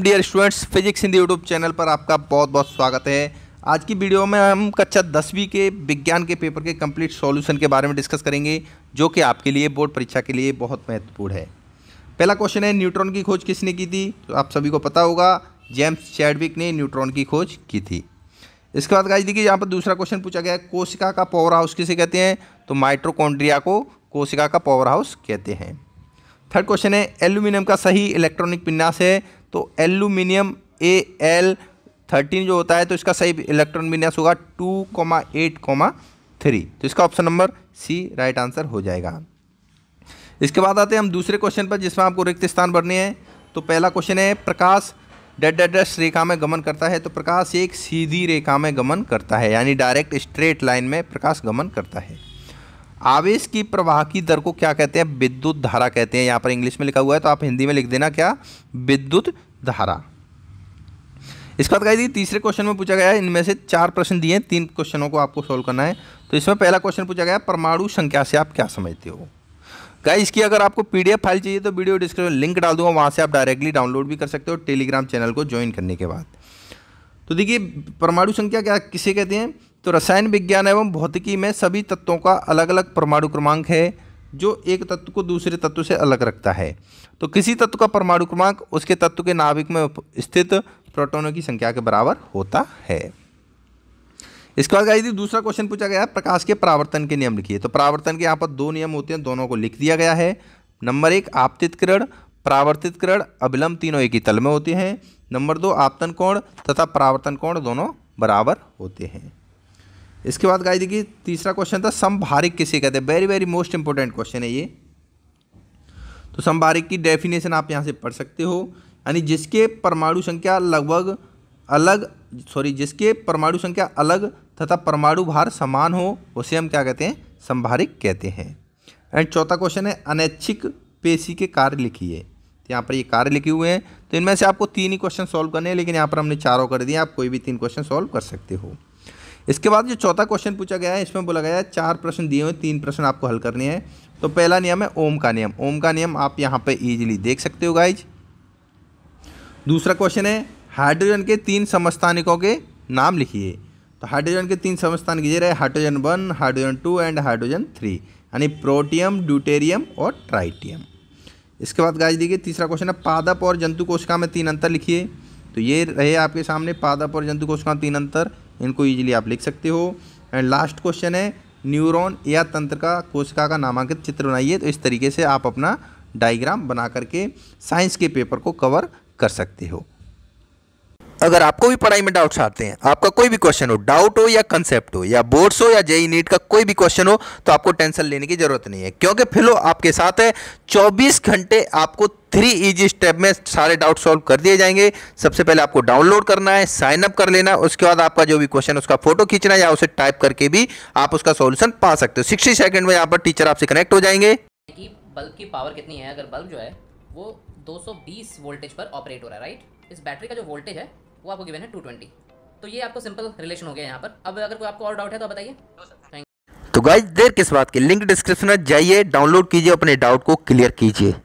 dear students physics Hindi YouTube channel पर आपका बहुत बहुत स्वागत है आज की वीडियो में हम कक्षा दसवीं के विज्ञान के पेपर के कंप्लीट सॉल्यूशन के बारे में डिस्कस करेंगे जो कि आपके लिए बोर्ड परीक्षा के लिए बहुत महत्वपूर्ण है पहला क्वेश्चन है न्यूट्रॉन की खोज किसने की थी तो आप सभी को पता होगा जेम्स चैडविक ने न्यूट्रॉन की खोज की थी इसके बाद गाइस देखिए यहाँ पर दूसरा क्वेश्चन पूछा गया है कोशिका का पावर हाउस किसे कहते हैं तो माइट्रोकॉन्ड्रिया को कोशिका का पावर हाउस कहते हैं थर्ड क्वेश्चन है एल्यूमिनियम का सही इलेक्ट्रॉनिक विन्यास है तो एल्यूमिनियम ए एल थर्टीन जो होता है तो इसका सही इलेक्ट्रॉन विन्यास होगा two comma eight comma three तो इसका option number C right answer हो जाएगा इसके बाद आते हैं हम दूसरे क्वेश्चन पर जिसमें आपको रिक्त स्थान भरने हैं तो पहला क्वेश्चन है प्रकाश डेड डेड रेखा में गमन करता है तो प्रकाश एक सीधी रेखा में गमन करता है यानी डायरेक्ट स्ट्रेट लाइन में प्रकाश गमन करता है आवेश की प्रवाह की दर को क्या कहते हैं विद्युत धारा कहते हैं यहां पर इंग्लिश में लिखा हुआ है तो आप हिंदी में लिख देना क्या विद्युत धारा इसके बाद कही तीसरे क्वेश्चन में पूछा गया है इनमें से चार प्रश्न दिए हैं तीन क्वेश्चनों को आपको सोल्व करना है तो इसमें पहला क्वेश्चन पूछा गया परमाणु संख्या से आप क्या समझते हो गाय इसकी अगर आपको पीडीएफ फाइल चाहिए तो वीडियो डिस्क्रिप्शन लिंक डाल दूंगा वहां से आप डायरेक्टली डाउनलोड भी कर सकते हो टेलीग्राम चैनल को ज्वाइन करने के बाद तो देखिए परमाणु संख्या क्या किसे कहते हैं तो रसायन विज्ञान एवं भौतिकी में सभी तत्वों का अलग अलग परमाणु क्रमांक है जो एक तत्व को दूसरे तत्व से अलग रखता है तो किसी तत्व का परमाणु क्रमांक उसके तत्व के नाभिक में स्थित प्रोटोनों की संख्या के बराबर होता है इसके बाद गाइस दूसरा क्वेश्चन पूछा गया प्रकाश के प्रावर्तन के नियम लिखिए तो प्रावर्तन के यहाँ पर दो नियम होते हैं दोनों को लिख दिया गया है नंबर एक आपतित किरण परावर्तित किरण अभिलंब तीनों एक ही तल में होते हैं नंबर दो आपतन कोण तथा प्रावर्तन कोण दोनों बराबर होते हैं इसके बाद गाय देखिए तीसरा क्वेश्चन था संभारिक किसे कहते हैं very very most important question है ये तो संभारिक की डेफिनेशन आप यहाँ से पढ़ सकते हो यानी जिसके परमाणु संख्या लगभग अलग सॉरी जिसके परमाणु संख्या अलग तथा परमाणु भार समान हो उसे हम क्या कहते हैं संभारिक कहते हैं एंड चौथा क्वेश्चन है अनैच्छिक पेशी के कार्य लिखिए तो यहाँ पर ये कार्य लिखे हुए हैं तो इनमें से आपको तीन ही क्वेश्चन सॉल्व करने हैं लेकिन यहाँ पर हमने चारों कर दिए आप कोई भी तीन क्वेश्चन सॉल्व कर सकते हो इसके बाद जो चौथा क्वेश्चन पूछा गया है इसमें बोला गया है चार प्रश्न दिए हुए तीन प्रश्न आपको हल करने हैं तो पहला नियम है ओम का नियम ओम का नियम आप यहाँ पर ईजिली देख सकते हो गाइज दूसरा क्वेश्चन है हाइड्रोजन के तीन समस्थानिकों के नाम लिखिए तो हाइड्रोजन के तीन समस्थान ये रहे hydrogen one hydrogen two and hydrogen three यानी प्रोटियम ड्यूटेरियम और ट्राइटियम इसके बाद गाइज देखिए तीसरा क्वेश्चन है पादप और जंतु कोशिका में तीन अंतर लिखिए तो ये रहे आपके सामने पादप और जंतु कोशिका तीन अंतर इनको ईजिली आप लिख सकते हो एंड लास्ट क्वेश्चन है न्यूरॉन या तंत्र का कोशिका का नामांकित चित्र बनाइए तो इस तरीके से आप अपना डायग्राम बना करके साइंस के पेपर को कवर कर सकते हो अगर आपको भी पढ़ाई में डाउट्स आते हैं आपका कोई भी क्वेश्चन हो डाउट हो या कंसेप्ट हो या बोर्ड्स हो या जेई नीट e e का कोई भी क्वेश्चन हो तो आपको टेंशन लेने की ज़रूरत नहीं है क्योंकि फिलो आपके साथ है 24 घंटे आपको थ्री इजी स्टेप में सारे डाउट सॉल्व कर दिए जाएंगे सबसे पहले आपको डाउनलोड करना है साइन अप कर लेना उसके बाद आपका जो भी क्वेश्चन उसका फोटो खींचना या उसे टाइप करके भी आप उसका सॉल्यूशन पा सकते हो सिक्सटी सेकंड में यहाँ पर टीचर आपसे कनेक्ट हो जाएंगे बल्ब की पावर कितनी है अगर बल्ब जो है वो 220 वोल्टेज पर ऑपरेट हो रहा है राइट इस बैटरी का जो वोल्टेज है वो आपको गिवन है टू ट्वेंटी तो ये आपको सिंपल रिलेशन हो गया यहाँ पर अब अगर कोई आपको और डाउट है तो बताइए तो गाइज देर किस बात की लिंक डिस्क्रिप्शन में जाइए डाउनलोड कीजिए अपने डाउट को क्लियर कीजिए